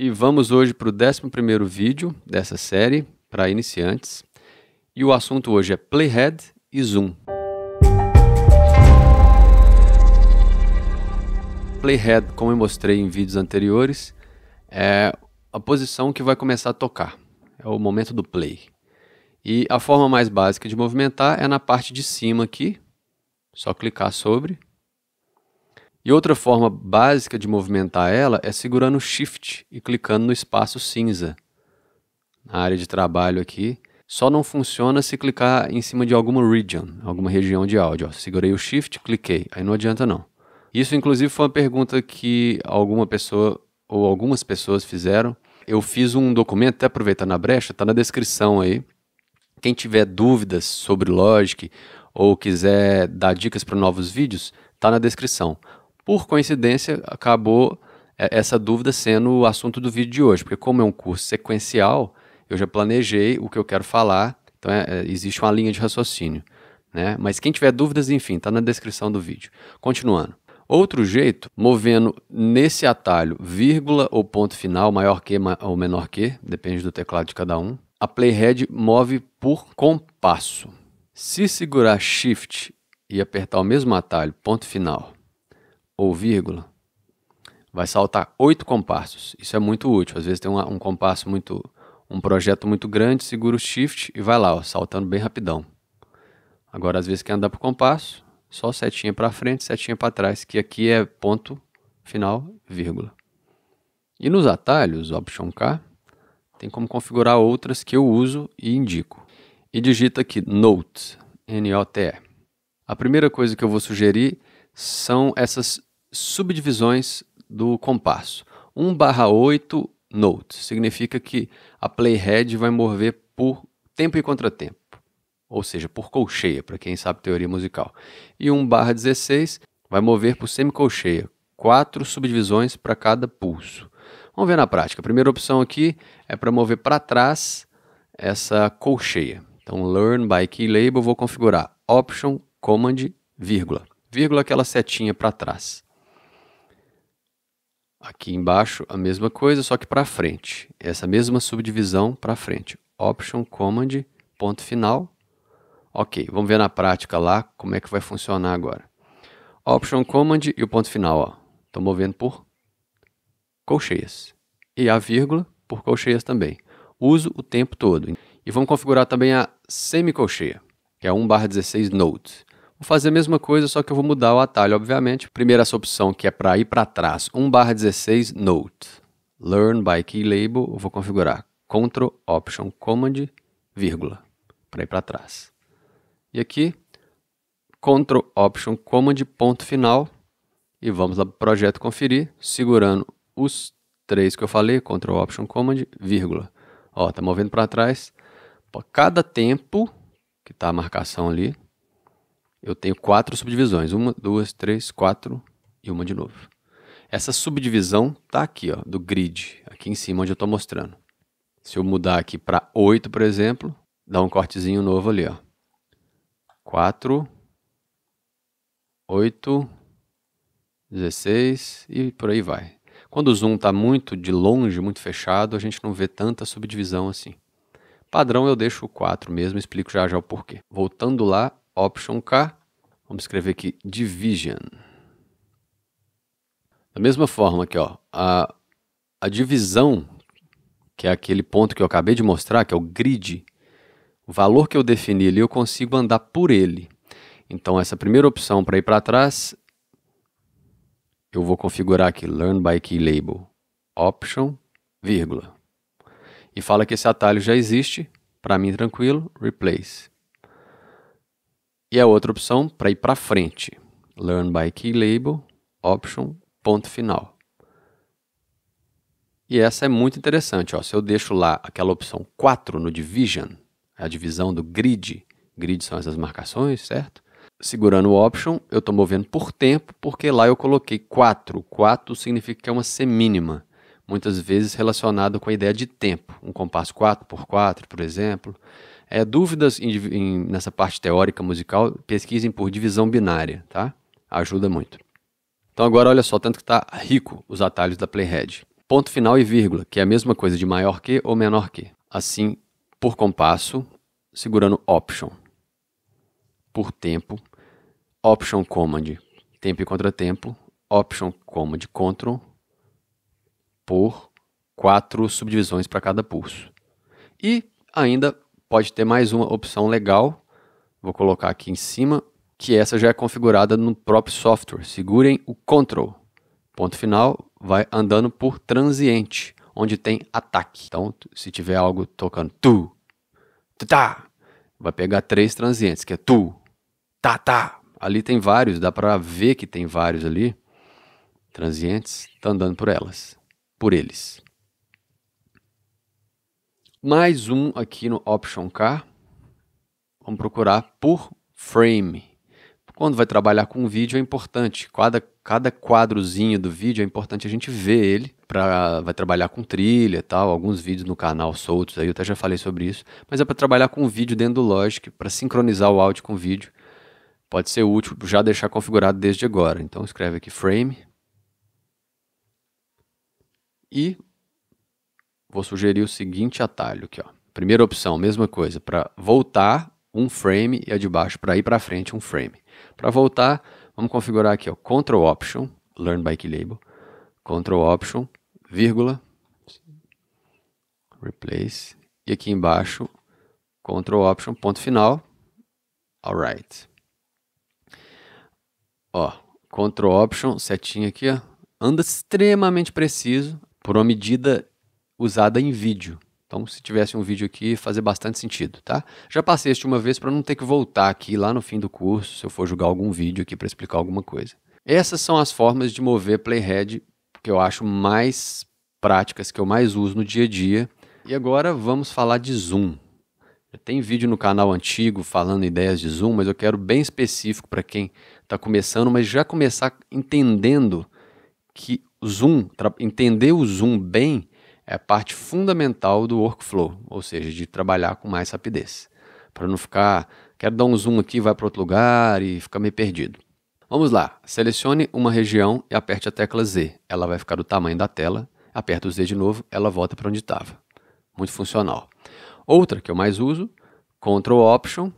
E vamos hoje para o 11 vídeo dessa série para iniciantes. E o assunto hoje é Playhead e Zoom. Playhead, como eu mostrei em vídeos anteriores, é a posição que vai começar a tocar. É o momento do play. E a forma mais básica de movimentar é na parte de cima aqui. Só clicar sobre e outra forma básica de movimentar ela é segurando o Shift e clicando no espaço cinza. Na área de trabalho aqui, só não funciona se clicar em cima de alguma region, alguma região de áudio. Ó, segurei o Shift, cliquei, aí não adianta não. Isso inclusive foi uma pergunta que alguma pessoa ou algumas pessoas fizeram. Eu fiz um documento, até aproveitando a brecha, está na descrição aí. Quem tiver dúvidas sobre Logic ou quiser dar dicas para novos vídeos, está na descrição por coincidência, acabou é, essa dúvida sendo o assunto do vídeo de hoje, porque como é um curso sequencial, eu já planejei o que eu quero falar, então é, é existe uma linha de raciocínio. Né? Mas quem tiver dúvidas, enfim, está na descrição do vídeo. Continuando. Outro jeito, movendo nesse atalho vírgula ou ponto final, maior que ou menor que, depende do teclado de cada um, a Playhead move por compasso. Se segurar Shift e apertar o mesmo atalho, ponto final, ou vírgula, vai saltar oito compassos. Isso é muito útil. Às vezes tem um compasso muito. um projeto muito grande, segura o shift e vai lá, ó, saltando bem rapidão. Agora, às vezes quer andar pro compasso, só setinha para frente, setinha para trás, que aqui é ponto final, vírgula. E nos atalhos, Option K, tem como configurar outras que eu uso e indico. E digita aqui Note, N-O-T-E. A primeira coisa que eu vou sugerir são essas subdivisões do compasso. 1 barra 8 notes, significa que a playhead vai mover por tempo e contratempo, ou seja, por colcheia, para quem sabe teoria musical. E 1 barra 16 vai mover por semicolcheia, quatro subdivisões para cada pulso. Vamos ver na prática. A primeira opção aqui é para mover para trás essa colcheia. Então, learn by key label, vou configurar option, command, vírgula. Vírgula aquela setinha para trás. Aqui embaixo a mesma coisa, só que para frente. Essa mesma subdivisão para frente. Option, Command, ponto final. Ok, vamos ver na prática lá como é que vai funcionar agora. Option, Command e o ponto final. Estou movendo por colcheias. E a vírgula por colcheias também. Uso o tempo todo. E vamos configurar também a semicolcheia, que é 1 barra 16 nodes. Vou fazer a mesma coisa, só que eu vou mudar o atalho, obviamente. Primeiro essa opção que é para ir para trás, 1 16 Note. Learn by Key Label, eu vou configurar Ctrl Option Command, vírgula, para ir para trás. E aqui, Ctrl Option Command, ponto final. E vamos lá projeto conferir, segurando os três que eu falei, Ctrl Option Command, vírgula. Ó, tá movendo para trás. Para cada tempo, que tá a marcação ali, eu tenho quatro subdivisões. Uma, duas, três, quatro e uma de novo. Essa subdivisão tá aqui, ó, do grid, aqui em cima onde eu estou mostrando. Se eu mudar aqui para 8, por exemplo, dá um cortezinho novo ali, ó. 4, 8, 16 e por aí vai. Quando o zoom está muito de longe, muito fechado, a gente não vê tanta subdivisão assim. Padrão eu deixo o 4 mesmo, explico já já o porquê. Voltando lá, Option K, vamos escrever aqui division. Da mesma forma aqui, ó, a, a divisão, que é aquele ponto que eu acabei de mostrar, que é o grid, o valor que eu defini ali, eu consigo andar por ele. Então, essa primeira opção para ir para trás, eu vou configurar aqui, Learn by Key Label, Option, vírgula. E fala que esse atalho já existe, para mim tranquilo, Replace. E a outra opção para ir para frente, learn by key label, option, ponto final. E essa é muito interessante. Ó. Se eu deixo lá aquela opção 4 no division, a divisão do grid, grid são essas marcações, certo? Segurando o option, eu estou movendo por tempo, porque lá eu coloquei 4. 4 significa que é uma semínima, muitas vezes relacionado com a ideia de tempo. Um compasso 4 por 4, por exemplo. É, dúvidas em, em, nessa parte teórica musical, pesquisem por divisão binária, tá? Ajuda muito. Então agora olha só, tanto que está rico os atalhos da Playhead. Ponto final e vírgula, que é a mesma coisa de maior que ou menor que. Assim, por compasso, segurando option. Por tempo, option command, tempo e contratempo, option command control, por quatro subdivisões para cada pulso. E ainda pode ter mais uma opção legal, vou colocar aqui em cima, que essa já é configurada no próprio software. Segurem o control. Ponto final, vai andando por transiente, onde tem ataque. Então, se tiver algo tocando tu, tu tá, vai pegar três transientes, que é tu, tá, tá. Ali tem vários, dá para ver que tem vários ali transientes, tá andando por elas, por eles mais um aqui no Option Car. Vamos procurar por frame. Quando vai trabalhar com vídeo é importante, cada, cada quadrozinho do vídeo é importante a gente ver ele, pra, vai trabalhar com trilha e tal, alguns vídeos no canal soltos, aí eu até já falei sobre isso, mas é para trabalhar com vídeo dentro do Logic, para sincronizar o áudio com o vídeo, pode ser útil já deixar configurado desde agora, então escreve aqui frame, e vou sugerir o seguinte atalho aqui, ó. Primeira opção, mesma coisa, para voltar um frame e a de baixo para ir para frente um frame. Para voltar, vamos configurar aqui, ó, Control Option, Learn by Label, Control Option, vírgula, replace, e aqui embaixo, Control Option, ponto final, alright. Ó, Control Option, setinha aqui, ó, anda extremamente preciso, por uma medida usada em vídeo. Então, se tivesse um vídeo aqui, fazer bastante sentido, tá? Já passei este uma vez para não ter que voltar aqui lá no fim do curso, se eu for jogar algum vídeo aqui para explicar alguma coisa. Essas são as formas de mover Playhead que eu acho mais práticas, que eu mais uso no dia a dia. E agora vamos falar de Zoom. Tem vídeo no canal antigo falando ideias de Zoom, mas eu quero bem específico para quem está começando, mas já começar entendendo que Zoom, entender o Zoom bem, é a parte fundamental do workflow, ou seja, de trabalhar com mais rapidez, para não ficar, quero dar um zoom aqui, vai para outro lugar e ficar meio perdido. Vamos lá, selecione uma região e aperte a tecla Z. Ela vai ficar do tamanho da tela, aperta o Z de novo, ela volta para onde estava. Muito funcional. Outra que eu mais uso, Ctrl Option,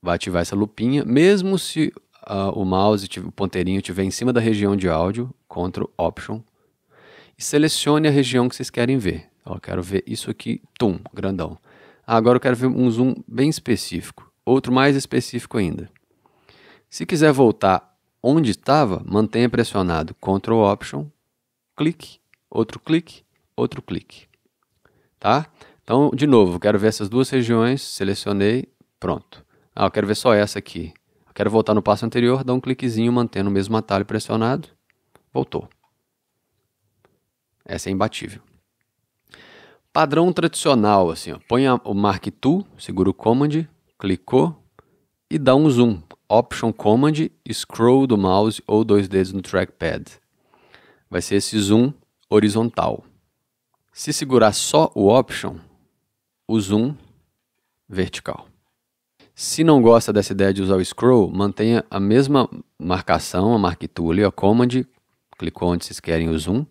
vai ativar essa lupinha, mesmo se uh, o mouse, o ponteirinho estiver em cima da região de áudio, Ctrl Option e selecione a região que vocês querem ver. Ó, quero ver isso aqui, tum, grandão. Ah, agora eu quero ver um zoom bem específico, outro mais específico ainda. Se quiser voltar onde estava, mantenha pressionado Ctrl Option, clique, outro clique, outro clique. Tá? Então, de novo, quero ver essas duas regiões, selecionei, pronto. Ah, eu quero ver só essa aqui. Eu quero voltar no passo anterior, dá um cliquezinho mantendo o mesmo atalho pressionado, voltou. Essa é imbatível. Padrão tradicional, assim, ó, põe a, o Mark II, segura o Command, clicou e dá um zoom. Option Command, scroll do mouse ou dois dedos no trackpad. Vai ser esse zoom horizontal. Se segurar só o Option, o zoom vertical. Se não gosta dessa ideia de usar o scroll, mantenha a mesma marcação, a Tool ali, ó, Command, clicou onde vocês querem o zoom,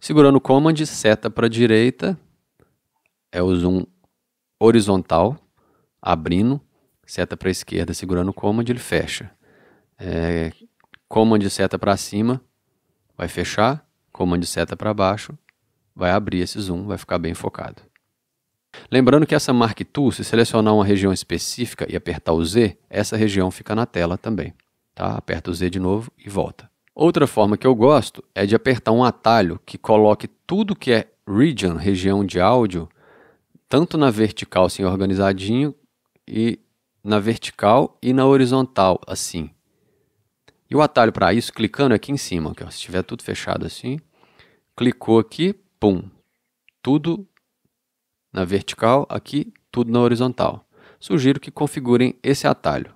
Segurando o Command, seta para a direita, é o zoom horizontal, abrindo, seta para a esquerda, segurando o Command, ele fecha. É, command seta para cima, vai fechar, Command seta para baixo, vai abrir esse zoom, vai ficar bem focado. Lembrando que essa Mark Tool, se selecionar uma região específica e apertar o Z, essa região fica na tela também. Tá? Aperta o Z de novo e volta. Outra forma que eu gosto é de apertar um atalho que coloque tudo que é region, região de áudio, tanto na vertical, assim, organizadinho, e na vertical e na horizontal, assim. E o atalho para isso, clicando aqui em cima, que, se estiver tudo fechado assim, clicou aqui, pum, tudo na vertical, aqui, tudo na horizontal. Sugiro que configurem esse atalho.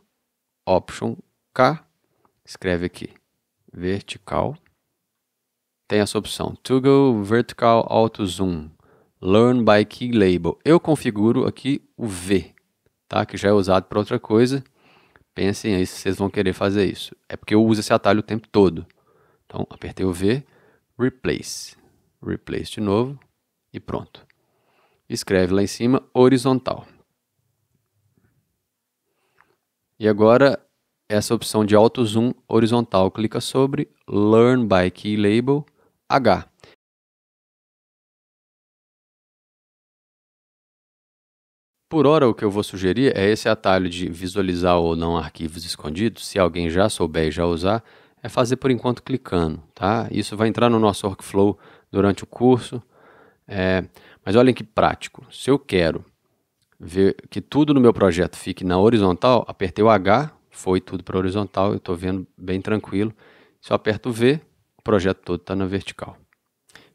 Option K, escreve aqui vertical. Tem essa opção, Toggle Vertical Auto Zoom, Learn by Key Label. Eu configuro aqui o V, tá? que já é usado para outra coisa. Pensem aí se vocês vão querer fazer isso. É porque eu uso esse atalho o tempo todo. Então, apertei o V, Replace. Replace de novo e pronto. Escreve lá em cima horizontal. E agora essa opção de auto zoom horizontal. Clica sobre Learn by Key Label H. Por hora, o que eu vou sugerir é esse atalho de visualizar ou não arquivos escondidos. Se alguém já souber e já usar, é fazer por enquanto clicando, tá? Isso vai entrar no nosso workflow durante o curso. É... Mas olhem que prático. Se eu quero ver que tudo no meu projeto fique na horizontal, apertei o H, foi tudo para horizontal, eu estou vendo bem tranquilo. Se eu aperto V, o projeto todo está na vertical.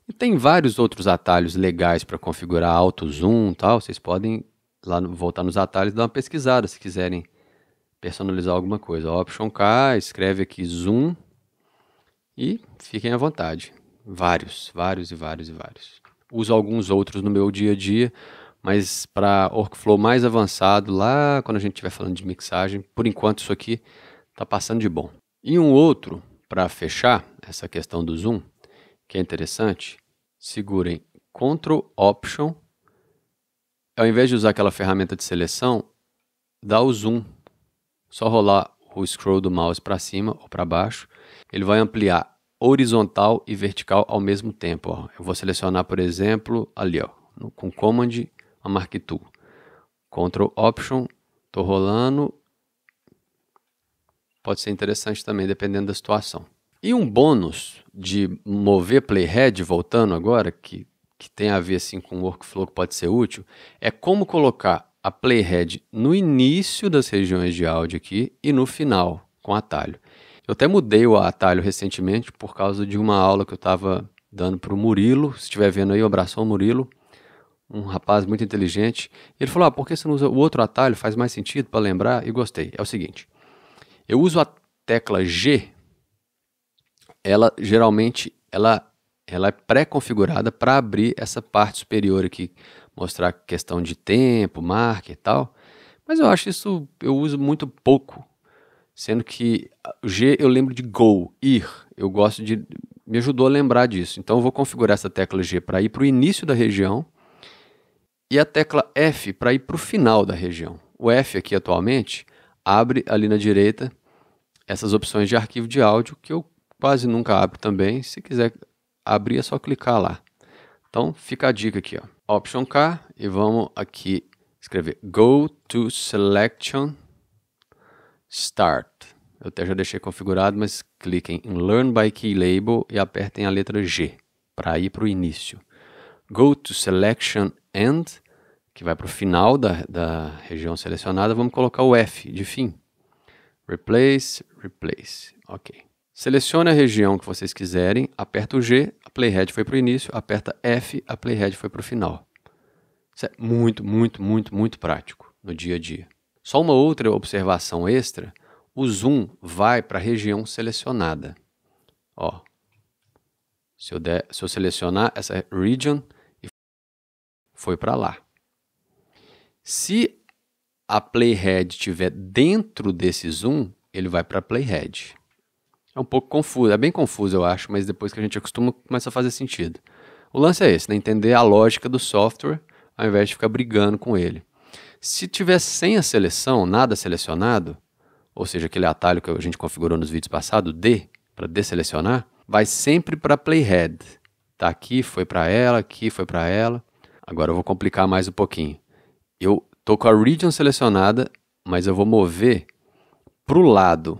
E tem vários outros atalhos legais para configurar alto zoom tal. Vocês podem lá no, voltar nos atalhos e dar uma pesquisada se quiserem personalizar alguma coisa. Option K, escreve aqui zoom e fiquem à vontade. Vários, vários e vários e vários. Uso alguns outros no meu dia a dia mas para workflow mais avançado, lá quando a gente estiver falando de mixagem, por enquanto isso aqui está passando de bom. E um outro, para fechar essa questão do zoom, que é interessante, segurem Ctrl Option, ao invés de usar aquela ferramenta de seleção, dá o zoom. Só rolar o scroll do mouse para cima ou para baixo, ele vai ampliar horizontal e vertical ao mesmo tempo. Ó. Eu vou selecionar, por exemplo, ali ó, no, com Command a MarkTool. Ctrl Option, estou rolando. Pode ser interessante também, dependendo da situação. E um bônus de mover Playhead, voltando agora, que, que tem a ver assim, com o workflow que pode ser útil, é como colocar a Playhead no início das regiões de áudio aqui e no final, com atalho. Eu até mudei o atalho recentemente por causa de uma aula que eu estava dando para o Murilo. Se estiver vendo aí, um abraço ao Murilo um rapaz muito inteligente. Ele falou: ah, por que você não usa o outro atalho? Faz mais sentido para lembrar. E gostei. É o seguinte: eu uso a tecla G. Ela geralmente ela, ela é pré-configurada para abrir essa parte superior aqui, mostrar questão de tempo, marca e tal. Mas eu acho isso eu uso muito pouco, sendo que G eu lembro de go, ir. Eu gosto de me ajudou a lembrar disso. Então eu vou configurar essa tecla G para ir para o início da região e a tecla F para ir para o final da região. O F aqui atualmente abre ali na direita essas opções de arquivo de áudio que eu quase nunca abro também. Se quiser abrir é só clicar lá. Então fica a dica aqui, ó. Option K e vamos aqui escrever Go to Selection Start. Eu até já deixei configurado, mas cliquem em Learn by Key Label e apertem a letra G para ir para o início. Go to Selection End, que vai para o final da, da região selecionada, vamos colocar o F de fim. Replace, replace. Ok. Selecione a região que vocês quiserem, aperta o G, a playhead foi para o início, aperta F, a playhead foi para o final. Isso é muito, muito, muito, muito prático no dia a dia. Só uma outra observação extra, o zoom vai para a região selecionada. Ó, se eu, der, se eu selecionar essa region, foi para lá. Se a playhead estiver dentro desse zoom, ele vai para playhead. É um pouco confuso, é bem confuso eu acho, mas depois que a gente acostuma começa a fazer sentido. O lance é esse, né? entender a lógica do software ao invés de ficar brigando com ele. Se tiver sem a seleção, nada selecionado, ou seja, aquele atalho que a gente configurou nos vídeos passados, D, para desselecionar, vai sempre para playhead. Tá aqui, foi para ela, aqui foi para ela. Agora eu vou complicar mais um pouquinho. Eu tô com a region selecionada, mas eu vou mover pro lado.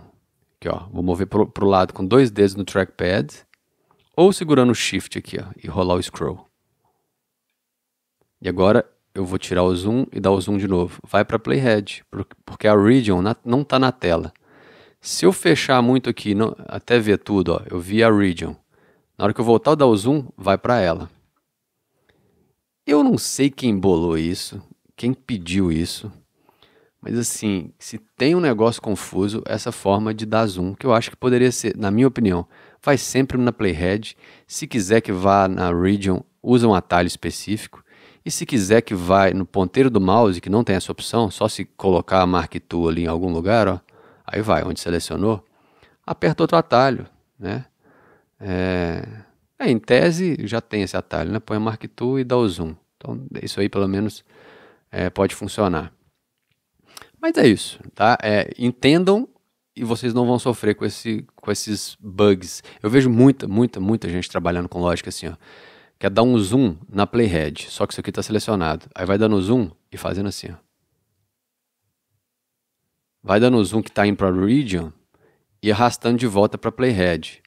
Aqui, ó, vou mover pro, pro lado com dois dedos no trackpad ou segurando o shift aqui, ó, e rolar o scroll. E agora eu vou tirar o zoom e dar o zoom de novo. Vai para playhead, porque a region na, não está na tela. Se eu fechar muito aqui, não, até ver tudo, ó, eu vi a region. Na hora que eu voltar a dar o zoom, vai para ela. Eu não sei quem bolou isso, quem pediu isso, mas assim, se tem um negócio confuso, essa forma de dar zoom, que eu acho que poderia ser, na minha opinião, vai sempre na Playhead. Se quiser que vá na Region, usa um atalho específico. E se quiser que vá no ponteiro do mouse, que não tem essa opção, só se colocar a Mark II ali em algum lugar, ó, aí vai, onde selecionou, aperta outro atalho, né? É, é, em tese já tem esse atalho, né? Põe a Mark II e dá o zoom. Então isso aí pelo menos é, pode funcionar. Mas é isso, tá? É, entendam e vocês não vão sofrer com, esse, com esses bugs. Eu vejo muita, muita, muita gente trabalhando com lógica assim, ó. Quer dar um zoom na playhead, só que isso aqui está selecionado. Aí vai dando zoom e fazendo assim, ó. Vai dando zoom que está indo para region e arrastando de volta para playhead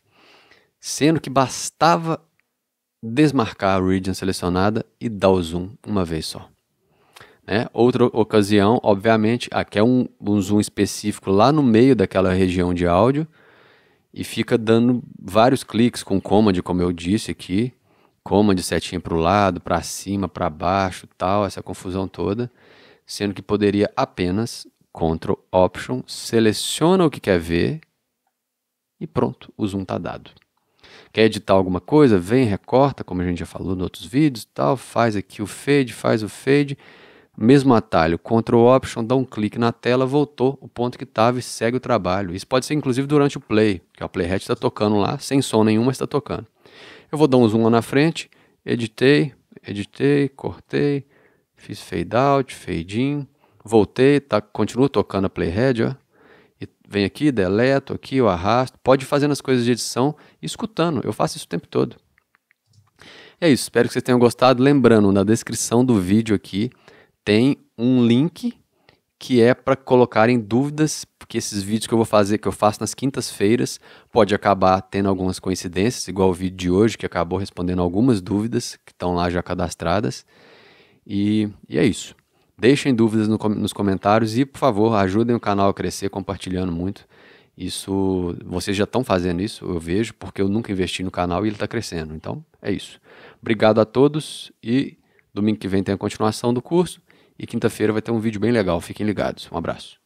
sendo que bastava desmarcar a region selecionada e dar o zoom uma vez só. Né? Outra ocasião, obviamente, aqui é um, um zoom específico lá no meio daquela região de áudio e fica dando vários cliques com command, como eu disse aqui, command setinha para o lado, para cima, para baixo, tal, essa confusão toda, sendo que poderia apenas Ctrl Option, seleciona o que quer ver e pronto, o zoom está dado. Quer editar alguma coisa? Vem, recorta, como a gente já falou em outros vídeos tal. Faz aqui o fade, faz o fade. Mesmo atalho, Ctrl Option, dá um clique na tela, voltou o ponto que estava e segue o trabalho. Isso pode ser inclusive durante o play, que o playhead está tocando lá, sem som nenhum, mas está tocando. Eu vou dar um zoom lá na frente, editei, editei, cortei, fiz fade out, fade in, voltei, tá, continuo tocando a playhead, ó, Venho aqui, deleto aqui, eu arrasto. Pode ir fazendo as coisas de edição e escutando. Eu faço isso o tempo todo. E é isso. Espero que vocês tenham gostado. Lembrando, na descrição do vídeo aqui tem um link que é para colocarem dúvidas, porque esses vídeos que eu vou fazer, que eu faço nas quintas-feiras, pode acabar tendo algumas coincidências, igual o vídeo de hoje, que acabou respondendo algumas dúvidas que estão lá já cadastradas. E, e é isso. Deixem dúvidas no, nos comentários e, por favor, ajudem o canal a crescer compartilhando muito. Isso, vocês já estão fazendo isso, eu vejo, porque eu nunca investi no canal e ele está crescendo. Então, é isso. Obrigado a todos e domingo que vem tem a continuação do curso e quinta-feira vai ter um vídeo bem legal. Fiquem ligados. Um abraço.